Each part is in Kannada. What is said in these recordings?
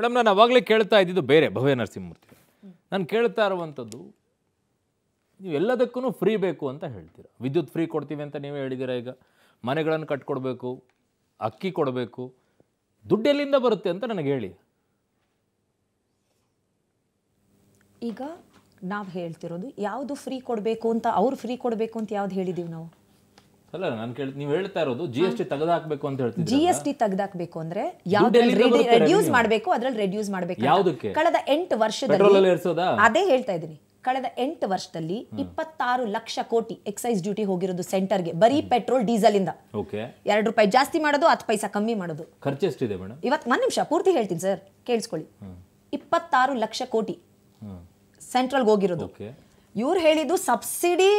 ಮೇಡಮ್ ನಾನು ಅವಾಗಲೇ ಕೇಳ್ತಾ ಇದ್ದಿದ್ದು ಬೇರೆ ಭವ್ಯ ನರಸಿಂಹಮೂರ್ತಿ ನಾನು ಕೇಳ್ತಾ ಇರುವಂಥದ್ದು ನೀವು ಎಲ್ಲದಕ್ಕೂ ಫ್ರೀ ಬೇಕು ಅಂತ ಹೇಳ್ತೀರಾ ವಿದ್ಯುತ್ ಫ್ರೀ ಕೊಡ್ತೀವಿ ಅಂತ ನೀವೇ ಹೇಳಿದ್ದೀರಾ ಈಗ ಮನೆಗಳನ್ನು ಕಟ್ಕೊಡ್ಬೇಕು ಅಕ್ಕಿ ಕೊಡಬೇಕು ದುಡ್ಡೆಲ್ಲಿಂದ ಬರುತ್ತೆ ಅಂತ ನನಗೆ ಹೇಳಿ ಈಗ ನಾವು ಹೇಳ್ತಿರೋದು ಯಾವುದು ಫ್ರೀ ಕೊಡಬೇಕು ಅಂತ ಅವ್ರು ಫ್ರೀ ಕೊಡಬೇಕು ಅಂತ ಯಾವ್ದು ಹೇಳಿದ್ದೀವಿ ನಾವು ಅಲ್ಲ ನಾನು ಕೇಳಿ ನೀವು ಹೇಳ್ತಾ ಇರೋದು ಜಿ ಎಸ್ ಟಿ ತೆಗೆದಾಕಬೇಕು ಅಂತ ಹೇಳ್ತೀನಿ ಜಿ ಎಸ್ ಟಿ ತೆಗೆದಾಕಬೇಕು ಅಂದ್ರೆ ರೆಡ್ಯೂಸ್ ಮಾಡಬೇಕು ಅದ್ರಲ್ಲಿ ರೆಡ್ಯೂಸ್ ಮಾಡಬೇಕು ಯಾವುದಕ್ಕೆ ಕಳೆದ ಎಂಟು ವರ್ಷದಲ್ಲಿ ಅದೇ ಹೇಳ್ತಾ ಇದ್ದೀನಿ ಕಳೆದ ಎಂಟು ವರ್ಷದಲ್ಲಿ ಇಪ್ಪತ್ತಾರು ಲಕ್ಷ ಕೋಟಿ ಎಕ್ಸೈಸ್ ಡ್ಯೂಟಿ ಹೋಗಿರೋದು ಸೆಂಟರ್ಗೆ ಬರೀ ಪೆಟ್ರೋಲ್ ಡೀಸೆಲ್ ಇಂದ ಎರಡು ರೂಪಾಯಿ ಜಾಸ್ತಿ ಮಾಡೋದು ಹತ್ತು ಪೈಸಾ ಕಮ್ಮಿ ಮಾಡೋದು ಖರ್ಚೆಷ್ಟಿದೆ ಇವತ್ತು ಒಂದು ನಿಮಿಷ ಪೂರ್ತಿ ಹೇಳ್ತೀನಿ ಸರ್ ಕೇಳಿಸ್ಕೊಳ್ಳಿ ಇಪ್ಪತ್ತಾರು ಲಕ್ಷ ಕೋಟಿ ಸೆಂಟ್ರಲ್ಗೆ ಹೋಗಿರೋದು ಇವ್ರು ಹೇಳಿದ್ದು ಸಬ್ಸಿಡಿ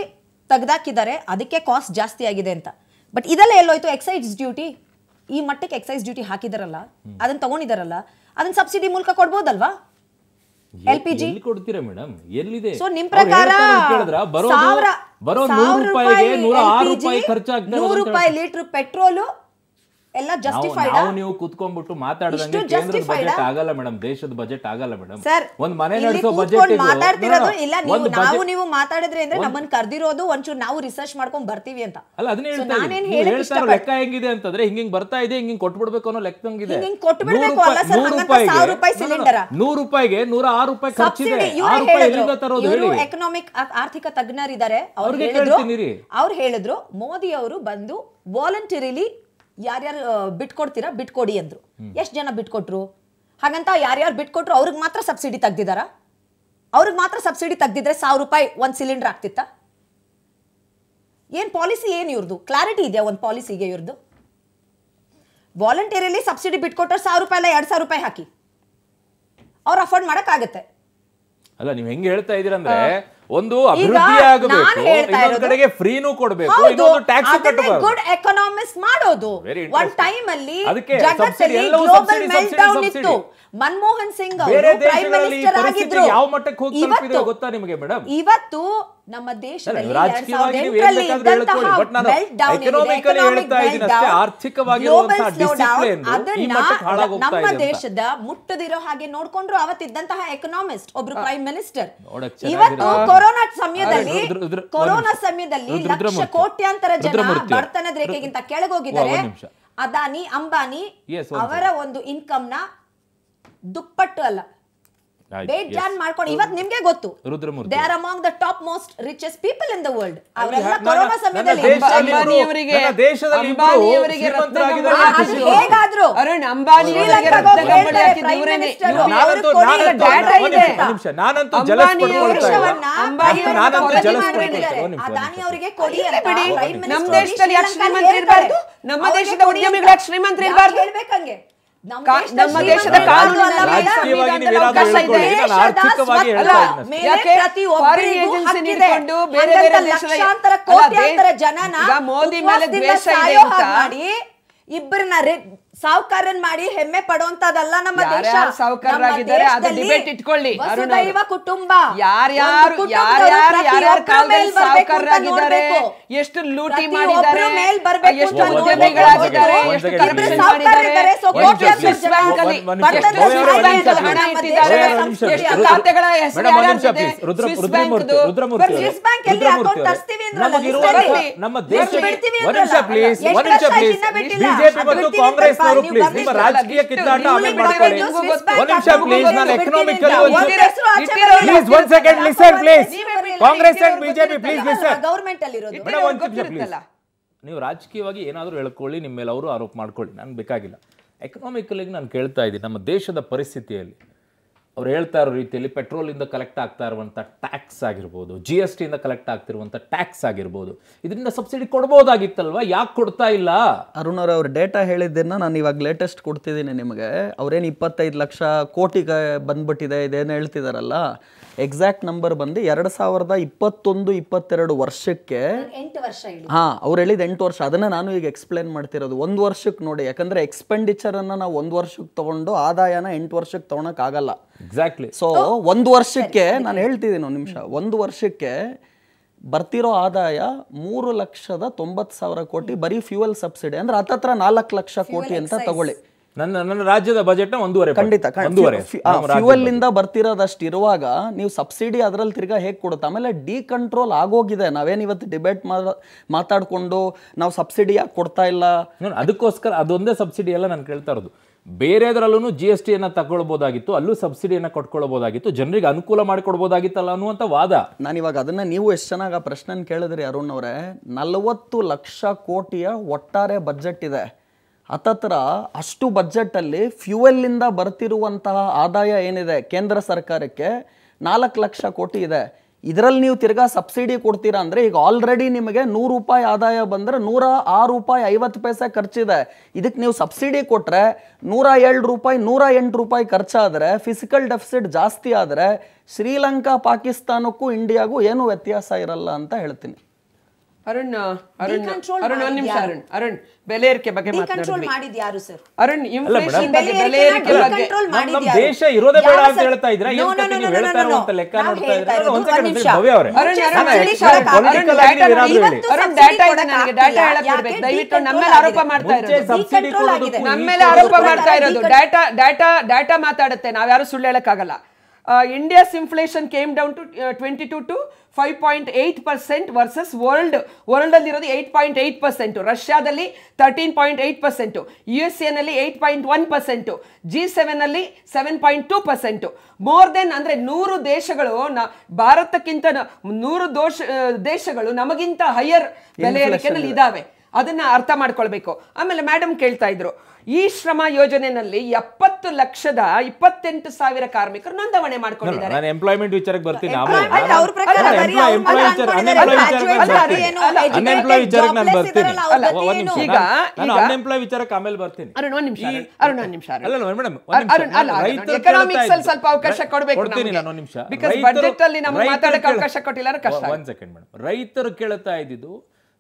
ತೆಗೆದಾಕಿದ್ದಾರೆ ಅದಕ್ಕೆ ಕಾಸ್ಟ್ ಜಾಸ್ತಿ ಆಗಿದೆ ಅಂತ ಬಟ್ ಇದೆಲ್ಲ ಎಲ್ಲೋಯ್ತು ಎಕ್ಸೈಸ್ ಡ್ಯೂಟಿ ಈ ಮಟ್ಟಕ್ಕೆ ಎಕ್ಸೈಸ್ ಡ್ಯೂಟಿ ಹಾಕಿದಾರಲ್ಲ ಅದನ್ನ ತಗೊಂಡಿದಾರಲ್ಲ ಅದನ್ನ ಸಬ್ಸಿಡಿ ಮೂಲಕ ಕೊಡ್ಬೋದಲ್ವಾ ಎಲ್ ಪಿ ಜಿ ಸೊ ನಿಮ್ ಪ್ರಕಾರ ನೂರು ರೂಪಾಯಿ ಲೀಟರ್ ಪೆಟ್ರೋಲು ಎಲ್ಲ ಜಸ್ಟಿಫೈಡ್ ನಾವು ನೀವು ಕುತ್ಕೊಂಡ್ಬಿಟ್ಟು ಮಾತಾಡಿದಂಗೆ ಕೇಂದ್ರದ ಬಜೆಟ್ ಆಗಲ್ಲ ಮೇಡಂ ದೇಶದ ಬಜೆಟ್ ಆಗಲ್ಲ ಮೇಡಮ್ ಒಂದು ಮನೆ ನಡೆಸೋ ಬಜೆಟ್ ಮಾತಾಡ್ತಿರೋದು ಇಲ್ಲ ನೀವು ನಾವು ನೀವು ಮಾತಾಡಿದ್ರೆ ಅಂದ್ರೆ ನಮ್ಮನ್ನ ಕರೆದಿರೋದು ಒಂಚೂರು ನಾವು ರಿಸರ್ಚ್ ಮಾಡ್ಕೊಂಡು ಬರ್ತೀವಿ ಅಂತ ಅಲ್ಲ ಅದನ್ನ ಹೇಳ್ತಾ ನಾನೇನ್ ಹೇಳ್ತಾ ಲೆಕ್ಕ ಹೆಂಗಿದೆ ಅಂತಂದ್ರೆ ಹಿಂಗ್ ಬರ್ತಾ ಇದೆ ಹಿಂಗ್ ಕೊಟ್ಬಿಡ್ಬೇಕು ಅನ್ನೋ ಲೆಕ್ಕ ಹಂಗಿದೆ ಹಿಂಗ್ ಕೊಟ್ಬಿಡ್ಬೇಕು ಅಲ್ಲ ಸರ್ 100 ರೂಪಾಯಿ ಸಿಲಿಂಡರ್ 100 ರೂಪಾಯಿಗೆ 106 ರೂಪಾಯಿ ಖರ್ಚು ಇದೆ 6 ರೂಪಾಯಿ ಎಲ್ಲಿಂದ ತರೋದು ಹೇಳಿ ಇವರು ಎಕನಾಮಿಕ್ ಆರ್ಥಿಕ ತಜ್ಞರಿದ್ದಾರೆ ಅವರು ಹೇಳಿದ್ರು ಅವರು ಹೇಳಿದ್ರು ಮೋದಿ ಅವರು ಬಂದು ವಾಲಂಟರಿಲಿ ಯಾರ್ಯಾರು ಬಿಟ್ಕೊಡ್ತೀರಾ ಬಿಟ್ಕೊಡಿ ಅಂದರು ಎಷ್ಟು ಜನ ಬಿಟ್ಕೊಟ್ರು ಹಾಗಂತ ಯಾರ್ಯಾರು ಬಿಟ್ಕೊಟ್ರು ಅವ್ರಿಗೆ ಮಾತ್ರ ಸಬ್ಸಿಡಿ ತೆಗ್ದಿದಾರ ಅವ್ರಿಗೆ ಮಾತ್ರ ಸಬ್ಸಿಡಿ ತೆಗ್ದಿದ್ರೆ ಸಾವಿರ ರೂಪಾಯಿ ಒಂದು ಸಿಲಿಂಡರ್ ಆಗ್ತಿತ್ತ ಏನು ಪಾಲಿಸಿ ಏನು ಇವ್ರದ್ದು ಕ್ಲಾರಿಟಿ ಇದೆಯಾ ಒಂದು ಪಾಲಿಸಿಗೆ ಇವ್ರದ್ದು ವಾಲಂಟಿಯರಲ್ಲಿ ಸಬ್ಸಿಡಿ ಬಿಟ್ಕೊಟ್ರೆ ಸಾವಿರ ರೂಪಾಯಿ ಎರಡು ಸಾವಿರ ರೂಪಾಯಿ ಹಾಕಿ ಅವ್ರು ಅಫೋರ್ಡ್ ಮಾಡೋಕ್ಕಾಗತ್ತೆ ಅಲ್ಲ ನೀವು ಹೆಂಗೆ ಹೇಳ್ತಾ ಇದ್ದೀರಂದ್ರೆ ಒಂದು ಅಭಿವೃದ್ಧಿ ಆಗಬೇಕು ಇನ್ನೊಂದು ಕಡೆಗೆ ಫ್ರೀನೂ ಕೊಡಬೇಕು ಇನ್ನೊಂದು ಟ್ಯಾಕ್ಸ್ ಕಟ್ಟಬೇಕು ಗುಡ್ ಎಕನಾಮಿಕ್ಸ್ ಮಾಡೋದು ಒನ್ ಟೈಮ್ ಅಲ್ಲಿ ಜಗತ್ತಲ್ಲಿ ಎಲ್ಲವೂ ಸಬ್ಸಿಡಿ ಸಬ್ಸಿಡಿ ಇತ್ತು ಮನಮೋಹನ್ ಸಿಂಗ್ ಅವರು ಪ್ರೈಮ್ ಮಿನಿಸ್ಟರ್ ಆಗಿದ್ರು ಯಾವ ಮಟ್ಟಕ್ಕೆ ಹೋಗ್ತಿದ್ರು ಗೊತ್ತಾ ನಿಮಗೆ ಮೇಡಮ್ ಇವತ್ತು ನಮ್ಮ ದೇಶದಲ್ಲಿ ನಮ್ಮ ದೇಶದ ಮುಟ್ಟದಿರೋ ಹಾಗೆ ನೋಡ್ಕೊಂಡ್ರು ಅವತ್ತಿದ್ದಂತಹ ಎಕನಾಮಿಸ್ಟ್ ಒಬ್ರು ಪ್ರೈಮ್ ಮಿನಿಸ್ಟರ್ ಇವತ್ತು ಕೊರೋನಾ ಸಮಯದಲ್ಲಿ ಕೊರೋನಾ ಸಮಯದಲ್ಲಿ ಲಕ್ಷ ಕೋಟ್ಯಾಂತರ ಜನ ಬಡತನದ ರೇಖೆಗಿಂತ ಕೆಳಗೋಗಿದ್ದಾರೆ ಅದಾನಿ ಅಂಬಾನಿ ಅವರ ಒಂದು ಇನ್ಕಮ್ ನ ದುಪ್ಪಟ್ಟು ಅಲ್ಲ ದೇ ಜಾನ್ ಮಾಡ್ಕೊಂಡು ಇವತ್ತು ನಿಮಗೆ ಗೊತ್ತು Rudramurthy they are among the top most richest people in the world ಅವರೆಲ್ಲ ಕೊರೋನಾ ಸಮಯದಲ್ಲಿ ಅಂಬಾನಿಯವರಿಗೆ ಅಂಬಾನಿಯವರಿಗೆ ಹೇಗಾದ್ರು ಅರುಣ್ ಅಂಬಾನಿಯವರಿಗೆ ನಾನಂತೂ ಜಲಸ್ ಅದಾನಿ ಅವರಿಗೆ ಕೊಡಿ ನಮ್ಮ ದೇಶದಲ್ಲಿ ಶ್ರೀಮಂತರು ಇರಬಾರ್ದು ನಮ್ಮ ದೇಶದ ಉದ್ಯಮಿಗಳ ಶ್ರೀಮಂತರು ಇರಬಾರ್ದು ಹೇಳ್ಬೇಕಂಗೆ ನಮ್ಮ ದೇಶದ ಕಾನೂನಿನ ಮೋದಿ ಮೇಲೆ ದ್ವೇಷ ಇದೆ ಅಂತ ಇಬ್ಬರನ್ನ ಸಾವುಕಾರನ್ ಮಾಡಿ ಹೆಮ್ಮೆ ಪಡುವಂತದಲ್ಲ ನಮ್ಮ ದೇಶ ಸಾವುಕಾರರಾಗಿದ್ದಾರೆ ಅದು ಡಿಬೇಟ್ ಇಟ್ಕೊಳ್ಳಿ ವಸುದೈವ ಕುಟುಂಬ ಯಾರ್ಯಾರು ಯಾರ್ಯಾರು ಯಾರ್ಯಾರ ಕಾಲದಲ್ಲಿ ಸಾವುಕಾರರಾಗಿದ್ದಾರೆ ಎಷ್ಟು ಲೂಟಿ ಮಾಡಿದ್ದಾರೆ ಎಷ್ಟು ಉದ್ಯಮಿಗಳಾಗಿದ್ದಾರೆ ಎಷ್ಟು ಕರಪ್ಷನ್ ಮಾಡಿದ್ದಾರೆ ಎಷ್ಟು ಸ್ವಿಸ್ ಬ್ಯಾಂಕ್ ಅಲ್ಲಿ ಎಷ್ಟು ಸ್ವಿಸ್ ಬ್ಯಾಂಕ್ ಅಲ್ಲಿ ಹಣ ಇಟ್ಟಿದ್ದಾರೆ ಎಷ್ಟು ಖಾತೆಗಳ ಹೆಸರು ಯಾರ್ಯಾರಿದೆ ಸ್ವಿಸ್ ರುದ್ರಮೂರ್ತಿ ಸ್ವಿಸ್ ಬ್ಯಾಂಕ್ ಎಲ್ಲಿ ಅಕೌಂಟ್ ತರ್ಸ್ತೀವಿ ಅಂದ್ರೆ ನಮ್ಮ ದೇಶ ಬಿಡ್ತೀವಿ ಅಂದ್ರೆ ಪ್ಲೀಸ್ ಬಿಜೆಪಿ ಮತ್ತು ಕಾಂಗ್ರೆಸ್ ಅವರು ಪ್ಲೀಸ್ ನಿಮ್ಮ ರಾಜಕೀಯ ಕಿತ್ತಾಟ ಆಮೇಲೆ ಮಾಡ್ಕೊಳ್ಳಿ ಒಂದು ನಿಮಿಷ ಪ್ಲೀಸ್ ನಾನು economically please one second listen please Congress and BJP please listen government ಅಲ್ಲಿ ಇರೋದು ಮೇಡಮ್ ನಿಮಿಷ ಪ್ಲೀಸ್ ನೀವು ರಾಜಕೀಯವಾಗಿ ಏನಾದರೂ ಹೇಳ್ಕೊಳ್ಳಿ ನಿಮ್ಮ ಮೇಲೆ ಅವರು ಆರೋಪ ಮಾಡ್ಕೊಳ್ಳಿ ನಾನು ಬೇಕಾಗಿಲ್ಲ ಎಕನಾಮಿಕಲಿಗೆ ನಾನು ಕೇಳ್ತಾ ಇದ್ದೀನಿ ನಮ್ಮ ದೇಶದ ಪರಿಸ್ಥಿತಿಯಲ್ಲಿ ಅವ್ರು ಹೇಳ್ತಾ ಇರೋ ರೀತಿಯಲ್ಲಿ ಪೆಟ್ರೋಲಿಂದ ಕಲೆಕ್ಟ್ ಆಗ್ತಾ ಇರುವಂಥ ಟ್ಯಾಕ್ಸ್ ಆಗಿರ್ಬೋದು ಜಿ ಎಸ್ ಟಿಯಿಂದ ಕಲೆಕ್ಟ್ ಆಗ್ತಿರುವಂಥ ಟ್ಯಾಕ್ಸ್ ಆಗಿರ್ಬೋದು ಇದರಿಂದ ಸಬ್ಸಿಡಿ ಕೊಡ್ಬೋದಾಗಿತ್ತಲ್ವ ಯಾಕೆ ಕೊಡ್ತಾ ಇಲ್ಲ ಅರುಣ್ ಅವ್ರ ಡೇಟಾ ಹೇಳಿದ್ದನ್ನು ನಾನು ಇವಾಗ ಲೇಟೆಸ್ಟ್ ಕೊಡ್ತಿದ್ದೀನಿ ನಿಮಗೆ ಅವ್ರೇನು ಇಪ್ಪತ್ತೈದು ಲಕ್ಷ ಕೋಟಿಗೆ ಬಂದ್ಬಿಟ್ಟಿದೆ ಇದೇನು ಹೇಳ್ತಿದಾರಲ್ಲ ಎಕ್ಸಾಕ್ಟ್ ನಂಬರ್ ಬಂದು ಎರಡು ಸಾವಿರದ ಇಪ್ಪತ್ತೊಂದು ಇಪ್ಪತ್ತೆರಡು ವರ್ಷಕ್ಕೆ ಹಾಂ ಅವ್ರು ಹೇಳಿದ ಎಂಟು ವರ್ಷ ಅದನ್ನ ನಾನು ಈಗ ಎಕ್ಸ್ಪ್ಲೇನ್ ಮಾಡ್ತಿರೋದು ಒಂದು ವರ್ಷಕ್ಕೆ ನೋಡಿ ಯಾಕಂದ್ರೆ ಎಕ್ಸ್ಪೆಂಡಿಚರ್ ಎಕ್ಸ್ಪೆಂಡಿಚರನ್ನು ನಾವು ಒಂದು ವರ್ಷಕ್ಕೆ ತೊಗೊಂಡು ಆದಾಯನ ಎಂಟು ವರ್ಷಕ್ಕೆ ತೊಗೊಳಕ್ಕಾಗಲ್ಲ ಎಕ್ಸಾಕ್ಟ್ಲಿ ಸೊ oh, ಒಂದು ವರ್ಷಕ್ಕೆ ನಾನು ಹೇಳ್ತಿದ್ದೀನಿ ಒಂದು ನಿಮಿಷ ಒಂದು ವರ್ಷಕ್ಕೆ ಬರ್ತಿರೋ ಆದಾಯ ಮೂರು ಲಕ್ಷದ ತೊಂಬತ್ತು ಸಾವಿರ ಕೋಟಿ ಬರೀ ಫ್ಯೂಯಲ್ ಸಬ್ಸಿಡಿ ಅಂದ್ರೆ ಹತ್ತತ್ರ ನಾಲ್ಕು ಲಕ್ಷ ಕೋಟಿ ಅಂತ ತಗೊಳ್ಳಿ ನನ್ನ ನನ್ನ ರಾಜ್ಯದ ಬಜೆಟ್ ಒಂದೂವರೆ ಖಂಡಿತ ಫ್ಯೂಯಲ್ ಇಂದ ಬರ್ತಿರೋದಷ್ಟು ಇರುವಾಗ ನೀವು ಸಬ್ಸಿಡಿ ಅದರಲ್ಲಿ ತಿರ್ಗಾ ಹೇಗೆ ಕೊಡುತ್ತೆ ಆಮೇಲೆ ಡಿ ಆಗೋಗಿದೆ ನಾವೇನು ಇವತ್ತು ಡಿಬೇಟ್ ಮಾತಾಡಿಕೊಂಡು ನಾವು ಸಬ್ಸಿಡಿ ಯಾಕೆ ಕೊಡ್ತಾ ಇಲ್ಲ ಅದಕ್ಕೋಸ್ಕರ ಅದೊಂದೇ ಸಬ್ಸಿಡಿ ಎಲ್ಲ ನಾನು ಕೇಳ್ತಾ ಇರೋದು ಬೇರೆದರಲ್ಲೂ ಜಿ ಎಸ್ ಟಿಯನ್ನು ತಗೊಳ್ಬೋದಾಗಿತ್ತು ಅಲ್ಲೂ ಸಬ್ಸಿಡಿಯನ್ನು ಕೊಟ್ಕೊಳ್ಬೋದಾಗಿತ್ತು ಜನರಿಗೆ ಅನುಕೂಲ ಮಾಡಿಕೊಡ್ಬೋದಾಗಿತ್ತಲ್ಲ ಅನ್ನುವಂಥ ವಾದ ನಾನು ಅದನ್ನು ನೀವು ಎಷ್ಟು ಚೆನ್ನಾಗಿ ಆ ಪ್ರಶ್ನೆ ಕೇಳಿದ್ರಿ ಅರುಣ್ ಅವರೇ ನಲವತ್ತು ಲಕ್ಷ ಕೋಟಿಯ ಒಟ್ಟಾರೆ ಬಜೆಟ್ ಇದೆ ಹತ್ತತ್ರ ಅಷ್ಟು ಬಜೆಟಲ್ಲಿ ಫ್ಯೂಯಲ್ಲಿಂದ ಬರ್ತಿರುವಂತಹ ಆದಾಯ ಏನಿದೆ ಕೇಂದ್ರ ಸರ್ಕಾರಕ್ಕೆ ನಾಲ್ಕು ಲಕ್ಷ ಕೋಟಿ ಇದೆ ಇದರಲ್ಲಿ ನೀವು ತಿರ್ಗಾ ಸಬ್ಸಿಡಿ ಕೊಡ್ತೀರಾ ಅಂದರೆ ಈಗ ಆಲ್ರೆಡಿ ನಿಮಗೆ ನೂರು ರೂಪಾಯಿ ಆದಾಯ ಬಂದರೆ ನೂರ ಆರು ರೂಪಾಯಿ ಐವತ್ತು ಪೈಸೆ ಖರ್ಚಿದೆ ಇದಕ್ಕೆ ನೀವು ಸಬ್ಸಿಡಿ ಕೊಟ್ಟರೆ ನೂರ ಏಳು ರೂಪಾಯಿ ನೂರ ಎಂಟು ರೂಪಾಯಿ ಖರ್ಚಾದರೆ ಫಿಸಿಕಲ್ ಡೆಫಿಸಿಟ್ ಜಾಸ್ತಿ ಆದರೆ ಶ್ರೀಲಂಕಾ ಪಾಕಿಸ್ತಾನಕ್ಕೂ ಇಂಡಿಯಾಗೂ ಏನೂ ವ್ಯತ್ಯಾಸ ಇರಲ್ಲ ಅಂತ ಹೇಳ್ತೀನಿ ಅರುಣ್ ಅರುಣ್ ಅರುಣ್ ಒಂದ್ ನಿಮಿಷ ಅರುಣ್ ಅರುಣ್ ಬೆಲೆ ಏರಿಕೆ ಬಗ್ಗೆ ಮಾತಾಡಿದ್ವಿ ಯಾರು ಸರ್ ಅರುಣ್ ಇನ್ಫ್ಲೇಷನ್ ಬಗ್ಗೆ ಬೆಲೆ ಏರಿಕೆ ಬಗ್ಗೆ ದೇಶ ಇರೋದೇ ಬೇಡ ಅಂತ ಹೇಳ್ತಾ ಇದ್ರ ಲೆಕ್ಕ ನೋಡ್ತಾ ಇದ್ರೆ ಒಂದ್ ಸೆಕೆಂಡ್ ಭವ್ಯ ಅವರೇ ಅರುಣ್ ಅರುಣ್ ಡಾಟಾ ಇದೆ ನನಗೆ ಡಾಟಾ ಹೇಳಕ್ ಬಿಡ್ಬೇಕು ದಯವಿಟ್ಟು ನಮ್ಮ ಮೇಲೆ ಆರೋಪ ಮಾಡ್ತಾ ಇರೋದು ಸಬ್ಸಿಡಿ ಕೊಡೋದು ನಮ್ಮ ಮೇಲೆ ಆರೋಪ ಮಾಡ್ತಾ ಇರೋದು ಡಾಟಾ ಡಾಟಾ ಡಾಟಾ ಮಾತಾಡುತ್ತೆ ನಾವ್ಯಾರು ಸುಳ್ಳು ಹೇಳಕ್ ಆಗಲ್ಲ uh, India's inflation came down to uh, 22 to 5.8 percent versus world ವರ್ಲ್ಡಲ್ಲಿರೋದು ಏಯ್ಟ್ ಪಾಯಿಂಟ್ ಏಯ್ಟ್ ಪರ್ಸೆಂಟು ರಷ್ಯಾದಲ್ಲಿ thirteen point eight percent U S ಎನಲ್ಲಿ eight point one percent G ಸೆವೆನಲ್ಲಿ seven point two percent more than ಅಂದರೆ ನೂರು ದೇಶಗಳು ನ ಭಾರತಕ್ಕಿಂತ ನೂರು ದೋಷ ದೇಶಗಳು ನಮಗಿಂತ ಹೈಯರ್ ಬೆಲೆ ಇದ್ದಾವೆ ಅದನ್ನು ಅರ್ಥ ಮಾಡ್ಕೊಳ್ಬೇಕು ಆಮೇಲೆ ಮೇಡಮ್ ಕೇಳ್ತಾ ಇದ್ರು ಈ ಶ್ರಮ ಯೋಜನೆಯಲ್ಲಿ ಎಪ್ಪತ್ತು ಲಕ್ಷದ ಇಪ್ಪತ್ತೆಂಟು ಸಾವಿರ ಕಾರ್ಮಿಕರು ನೋಂದಣಿ ಮಾಡ್ಕೊಂಡಿದ್ದಾರೆ ಎಂಪ್ಲಾಯ್ಮೆಂಟ್ ವಿಚಾರಕ್ಕೆ ಬರ್ತೀನಿ ಸ್ವಲ್ಪ ಅವಕಾಶ ಅವಕಾಶ ಕೊಟ್ಟಿಲ್ಲ ರೈತರು ಕೇಳ್ತಾ ಇದ್ದಿದ್ದು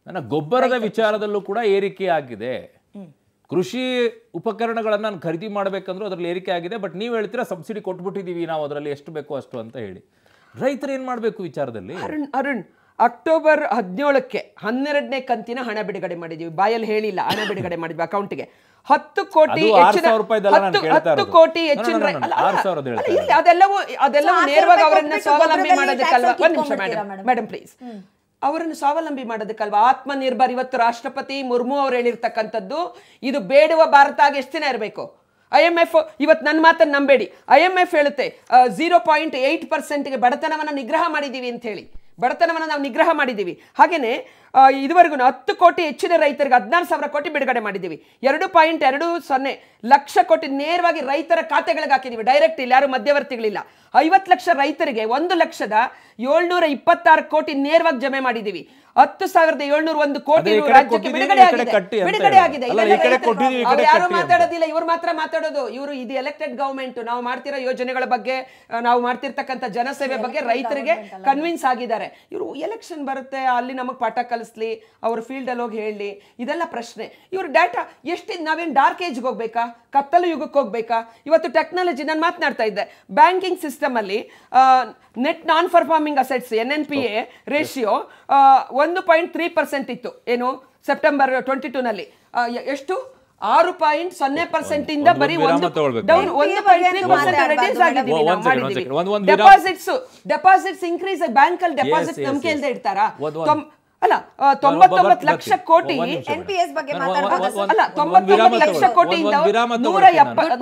ನನ್ನ ಗೊಬ್ಬರದ ವಿಚಾರದಲ್ಲೂ ಕೂಡ ಏರಿಕೆ ಆಗಿದೆ ಕೃಷಿ ಉಪಕರಣಗಳನ್ನು ನಾನು ಖರೀದಿ ಮಾಡಬೇಕಂದ್ರೂ ಅದರಲ್ಲಿ ಏರಿಕೆ ಆಗಿದೆ ಬಟ್ ನೀವು ಹೇಳ್ತೀರಾ ಸಬ್ಸಿಡಿ ಕೊಟ್ಬಿಟ್ಟಿದ್ದೀವಿ ನಾವು ಅದರಲ್ಲಿ ಎಷ್ಟು ಬೇಕೋ ಅಷ್ಟು ಅಂತ ಹೇಳಿ ರೈತರು ಏನು ಮಾಡಬೇಕು ವಿಚಾರದಲ್ಲಿ ಅರುಣ್ ಅರುಣ್ ಅಕ್ಟೋಬರ್ ಹದಿನೇಳಕ್ಕೆ ಹನ್ನೆರಡನೇ ಕಂತಿನ ಹಣ ಬಿಡುಗಡೆ ಮಾಡಿದ್ದೀವಿ ಬಾಯಲ್ಲಿ ಹೇಳಿಲ್ಲ ಹಣ ಬಿಡುಗಡೆ ಮಾಡಿದ್ವಿ ಅಕೌಂಟ್ಗೆ ಹತ್ತು ಕೋಟಿ ಹೆಚ್ಚಿನ ಹತ್ತು ಕೋಟಿ ಹೆಚ್ಚಿನ ಅದೆಲ್ಲವೂ ಅದೆಲ್ಲವೂ ನೇರವಾಗಿ ಅವರನ್ನ ಸ್ವಾವಲಂಬಿ ಮಾಡೋದಕ್ಕಲ್ವಾ ಒಂದು ನಿಮಿಷ ಮೇಡಮ್ ಮೇಡಮ್ ಪ್ಲೀಸ್ ಅವರನ್ನು ಸ್ವಾವಲಂಬಿ ಮಾಡೋದಕ್ಕಲ್ವಾ ಆತ್ಮನಿರ್ಭರ್ ಇವತ್ತು ರಾಷ್ಟ್ರಪತಿ ಮುರ್ಮು ಅವ್ರು ಹೇಳಿರ್ತಕ್ಕಂಥದ್ದು ಇದು ಬೇಡುವ ಭಾರತ ಆಗಿ ಎಷ್ಟು ದಿನ ಇರಬೇಕು ಐ ಎಮ್ ಎಫ್ ಇವತ್ತು ನನ್ನ ಮಾತನ್ನು ನಂಬೇಡಿ ಐ ಎಮ್ ಎಫ್ ಹೇಳುತ್ತೆ ಜೀರೋ ಪಾಯಿಂಟ್ ಏಯ್ಟ್ ಪರ್ಸೆಂಟ್ಗೆ ಬಡತನವನ್ನು ನಿಗ್ರಹ ಮಾಡಿದ್ದೀವಿ ಅಂತ ಹೇಳಿ ಬಡತನವನ್ನು ನಾವು ನಿಗ್ರಹ ಮಾಡಿದ್ದೀವಿ ಹಾಗೆಯೇ ಇದುವರೆಗೂ ಹತ್ತು ಕೋಟಿ ಹೆಚ್ಚಿನ ರೈತರಿಗೆ ಹದಿನಾರು ಸಾವಿರ ಕೋಟಿ ಬಿಡುಗಡೆ ಮಾಡಿದ್ದೀವಿ ಎರಡು ಪಾಯಿಂಟ್ ಎರಡು ಸೊನ್ನೆ ಲಕ್ಷ ಕೋಟಿ ನೇರವಾಗಿ ರೈತರ ಖಾತೆಗಳಿಗೆ ಹಾಕಿದ್ದೀವಿ ಡೈರೆಕ್ಟ್ ಇಲ್ಲಿ ಯಾರು ಮಧ್ಯವರ್ತಿಗಳಿಲ್ಲ ಐವತ್ತು ಲಕ್ಷ ರೈತರಿಗೆ ಒಂದು ಲಕ್ಷದ ಏಳ್ನೂರ ಇಪ್ಪತ್ತಾರು ಕೋಟಿ ನೇರವಾಗಿ ಜಮೆ ಮಾಡಿದ್ದೀವಿ ಹತ್ತು ಸಾವಿರದ ಏಳ್ನೂರ ಒಂದು ಕೋಟಿ ರಾಜ್ಯಕ್ಕೆ ಬಿಡುಗಡೆ ಆಗಿದೆ ಯಾರು ಮಾತಾಡೋದಿಲ್ಲ ಇವ್ರು ಮಾತ್ರ ಮಾತಾಡೋದು ಇವರು ಇದು ಎಲೆಕ್ಟೆಡ್ ಗೌರ್ಮೆಂಟ್ ನಾವು ಮಾಡ್ತಿರೋ ಯೋಜನೆಗಳ ಬಗ್ಗೆ ನಾವು ಮಾಡ್ತಿರ್ತಕ್ಕಂಥ ಜನಸೇವೆ ಬಗ್ಗೆ ರೈತರಿಗೆ ಕನ್ವಿನ್ಸ್ ಆಗಿದ್ದಾರೆ ಇವರು ಎಲೆಕ್ಷನ್ ಬರುತ್ತೆ ಅಲ್ಲಿ ನಮಗೆ ಪಾಠ ಕಲಿಸ್ಲಿ ಅವ್ರ ಫೀಲ್ಡಲ್ಲಿ ಹೋಗಿ ಹೇಳಲಿ ಇದೆಲ್ಲ ಪ್ರಶ್ನೆ ಇವ್ರ ಡಾಟಾ ಎಷ್ಟಿದೆ ನಾವೇನು ಡಾರ್ಕ್ ಏಜ್ಗೆ ಹೋಗ್ಬೇಕಾ ಕತ್ತಲು ಯುಗಕ್ಕೆ ಹೋಗ್ಬೇಕಾ ಇವತ್ತು ಟೆಕ್ನಾಲಜಿ ನಾನು ಮಾತನಾಡ್ತಾ ಇದ್ದೆ ಬ್ಯಾಂಕಿಂಗ್ ಸಿಸ್ಟಮಲ್ಲಿ net non performing assets N N P A ratio ಒಂದು ಪಾಯಿಂಟ್ ತ್ರೀ ಪರ್ಸೆಂಟ್ ಇತ್ತು ಏನು ಸೆಪ್ಟೆಂಬರ್ ಟ್ವೆಂಟಿ ಟೂನಲ್ಲಿ ಎಷ್ಟು ಆರು ಪಾಯಿಂಟ್ ಸೊನ್ನೆ ಪರ್ಸೆಂಟ್ ಇಂದ ಬರೀ ಒಂದು ಡೌನ್ ಒಂದು ಡೆಪಾಸಿಟ್ಸ್ ಡೆಪಾಸಿಟ್ಸ್ ಇನ್ಕ್ರೀಸ್ ಬ್ಯಾಂಕ್ ಅಲ್ಲಿ ಡೆಪಾಸಿಟ್ ನಂಬಿಕೆ ಇಲ್ದೇ ಇರ್ತಾರ ಅಲ್ಲ ತೊಂಬತ್ತೊಂಬತ್ತು ಲಕ್ಷ ಕೋಟಿ ಎನ್ ಪಿ ಎಸ್ ಬಗ್ಗೆ ಅಲ್ಲ ತೊಂಬತ್ತೊಂಬತ್ತು ಲಕ್ಷ ಕೋಟಿ ನೂರ